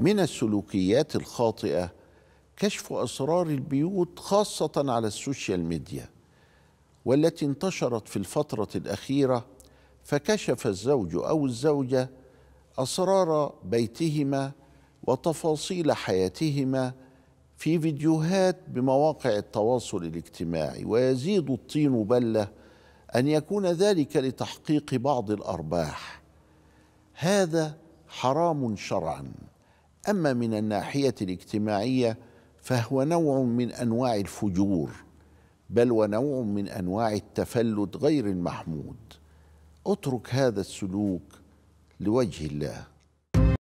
من السلوكيات الخاطئه كشف اسرار البيوت خاصه على السوشيال ميديا والتي انتشرت في الفتره الاخيره فكشف الزوج او الزوجه اسرار بيتهما وتفاصيل حياتهما في فيديوهات بمواقع التواصل الاجتماعي ويزيد الطين بله ان يكون ذلك لتحقيق بعض الارباح هذا حرام شرعا أما من الناحية الاجتماعية فهو نوع من أنواع الفجور بل ونوع من أنواع التفلت غير المحمود اترك هذا السلوك لوجه الله